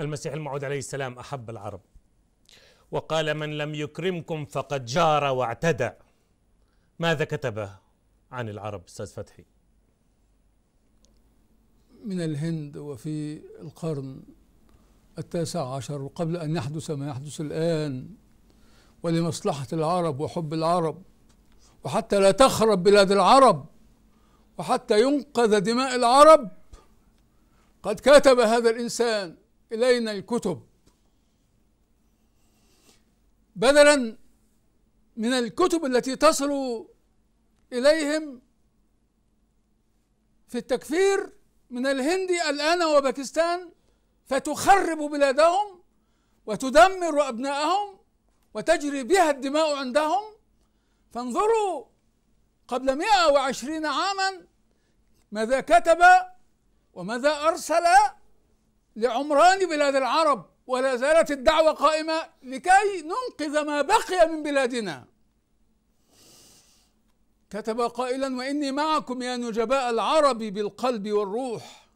المسيح الموعود عليه السلام أحب العرب وقال من لم يكرمكم فقد جار واعتدى ماذا كتب عن العرب أستاذ فتحي من الهند وفي القرن التاسع عشر وقبل أن يحدث ما يحدث الآن ولمصلحة العرب وحب العرب وحتى لا تخرب بلاد العرب وحتى ينقذ دماء العرب قد كتب هذا الإنسان إلينا الكتب بدلا من الكتب التي تصل إليهم في التكفير من الهند الآن وباكستان فتخرب بلادهم وتدمر أبنائهم وتجري بها الدماء عندهم فانظروا قبل 120 عاما ماذا كتب وماذا أرسل لعمران بلاد العرب ولا زالت الدعوة قائمة لكي ننقذ ما بقي من بلادنا كتب قائلا وإني معكم يا نجباء العرب بالقلب والروح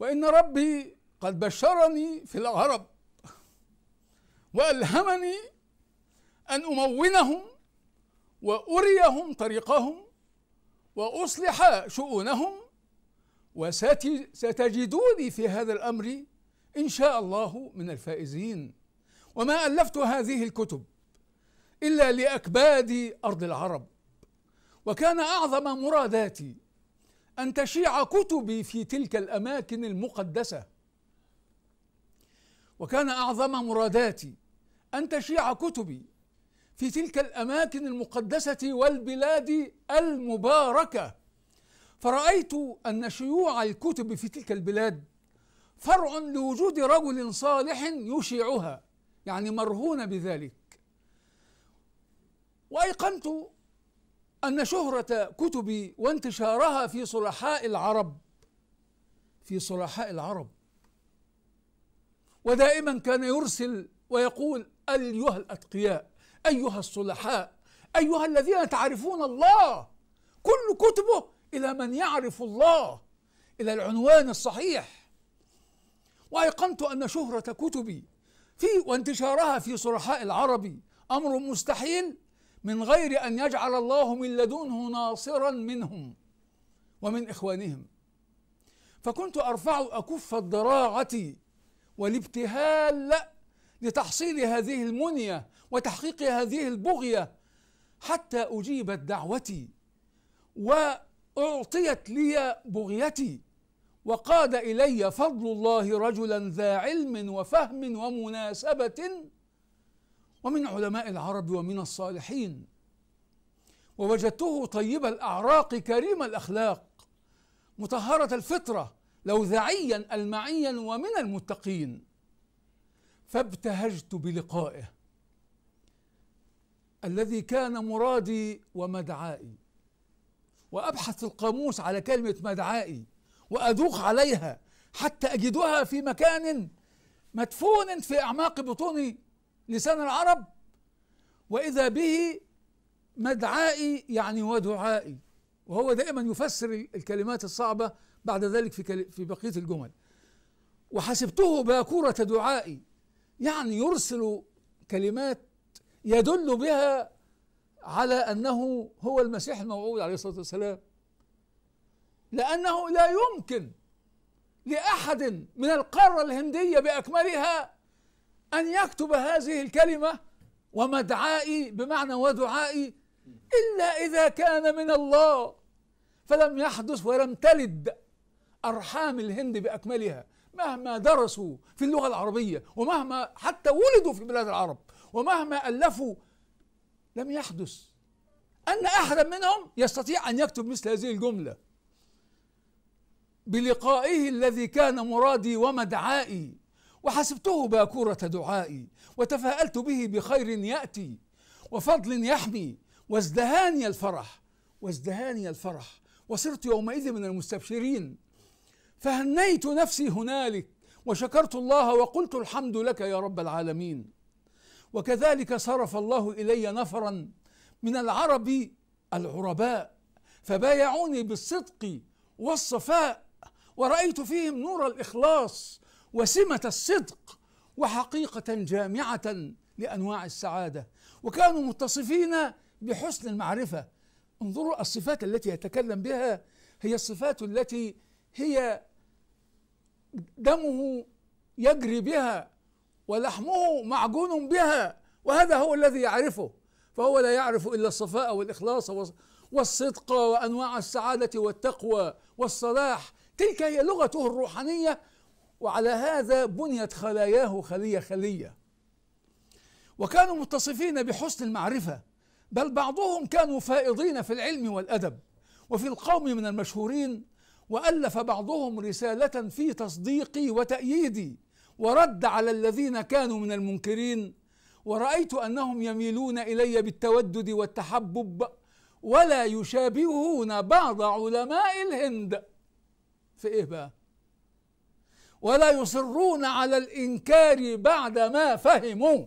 وإن ربي قد بشرني في العرب وألهمني أن أمونهم وأريهم طريقهم وأصلح شؤونهم وستجدوني في هذا الأمر إن شاء الله من الفائزين وما ألفت هذه الكتب إلا لأكباد أرض العرب وكان أعظم مراداتي أن تشيع كتبي في تلك الأماكن المقدسة وكان أعظم مراداتي أن تشيع كتبي في تلك الأماكن المقدسة والبلاد المباركة فرأيت أن شيوع الكتب في تلك البلاد فرع لوجود رجل صالح يشيعها يعني مرهون بذلك وأيقنت أن شهرة كتبي وانتشارها في صلحاء العرب في صلحاء العرب ودائما كان يرسل ويقول أيها الأتقياء أيها الصلحاء أيها الذين تعرفون الله كل كتبه إلى من يعرف الله إلى العنوان الصحيح وأيقنت أن شهرة كتبي في وانتشارها في صرحاء العرب أمر مستحيل من غير أن يجعل الله من لدنه ناصرا منهم ومن إخوانهم فكنت أرفع أكف الضراعة والابتهال لتحصيل هذه المنية وتحقيق هذه البغية حتى أجيبت دعوتي و أعطيت لي بغيتي وقاد إلي فضل الله رجلا ذا علم وفهم ومناسبة ومن علماء العرب ومن الصالحين ووجدته طيب الأعراق كريم الأخلاق مطهرة الفطرة لوذعيا ألمعيا ومن المتقين فابتهجت بلقائه الذي كان مرادي ومدعائي وأبحث القاموس على كلمة مدعائي وادوق عليها حتى أجدها في مكان مدفون في أعماق بطون لسان العرب وإذا به مدعائي يعني ودعائي وهو دائما يفسر الكلمات الصعبة بعد ذلك في في بقية الجمل وحسبته باكورة دعائي يعني يرسل كلمات يدل بها على أنه هو المسيح الموعود عليه الصلاة والسلام لأنه لا يمكن لأحد من القارة الهندية بأكملها أن يكتب هذه الكلمة ومدعائي بمعنى ودعائي إلا إذا كان من الله فلم يحدث ولم تلد أرحام الهند بأكملها مهما درسوا في اللغة العربية ومهما حتى ولدوا في بلاد العرب ومهما ألفوا لم يحدث أن أحدا منهم يستطيع أن يكتب مثل هذه الجملة بلقائه الذي كان مرادي ومدعائي وحسبته باكورة دعائي وتفاءلت به بخير يأتي وفضل يحمي وازدهاني الفرح وازدهاني الفرح وصرت يومئذ من المستبشرين فهنيت نفسي هنالك وشكرت الله وقلت الحمد لك يا رب العالمين وكذلك صرف الله إلي نفرا من العرب العرباء فبايعوني بالصدق والصفاء ورأيت فيهم نور الإخلاص وسمة الصدق وحقيقة جامعة لأنواع السعادة وكانوا متصفين بحسن المعرفة انظروا الصفات التي يتكلم بها هي الصفات التي هي دمه يجري بها ولحمه معجون بها وهذا هو الذي يعرفه فهو لا يعرف الا الصفاء والاخلاص والصدق وانواع السعاده والتقوى والصلاح تلك هي لغته الروحانيه وعلى هذا بنيت خلاياه خليه خليه وكانوا متصفين بحسن المعرفه بل بعضهم كانوا فائضين في العلم والادب وفي القوم من المشهورين والف بعضهم رساله في تصديقي وتاييدي ورد على الذين كانوا من المنكرين ورأيت أنهم يميلون إلي بالتودد والتحبب ولا يشابهون بعض علماء الهند في إيه بقى؟ ولا يصرون على الإنكار بعد ما فهموا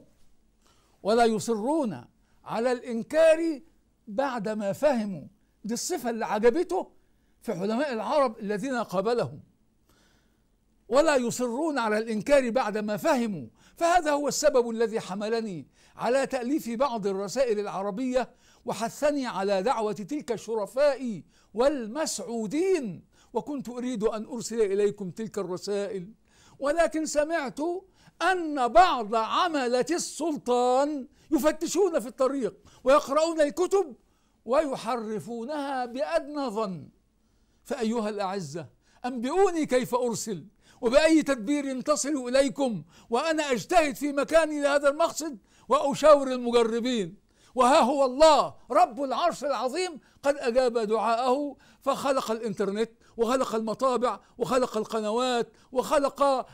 ولا يصرون على الإنكار بعد ما فهموا دي الصفة اللي عجبته في علماء العرب الذين قابلهم ولا يصرون على الإنكار بعدما فهموا فهذا هو السبب الذي حملني على تأليف بعض الرسائل العربية وحثني على دعوة تلك الشرفاء والمسعودين وكنت أريد أن أرسل إليكم تلك الرسائل ولكن سمعت أن بعض عملة السلطان يفتشون في الطريق ويقرؤون الكتب ويحرفونها بأدنى ظن فأيها الأعزة أنبئوني كيف أرسل وبأي تدبير ينتصل إليكم وأنا أجتهد في مكاني لهذا المقصد وأشاور المجربين وها هو الله رب العرش العظيم قد أجاب دعاءه فخلق الإنترنت وخلق المطابع وخلق القنوات وخلق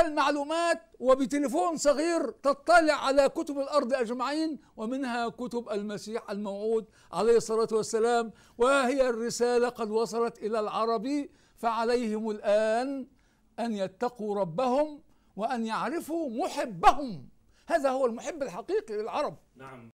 المعلومات وبتليفون صغير تطلع على كتب الأرض أجمعين ومنها كتب المسيح الموعود عليه الصلاة والسلام وهي الرسالة قد وصلت إلى العربي فعليهم الآن أن يتقوا ربهم وأن يعرفوا محبهم هذا هو المحب الحقيقي للعرب نعم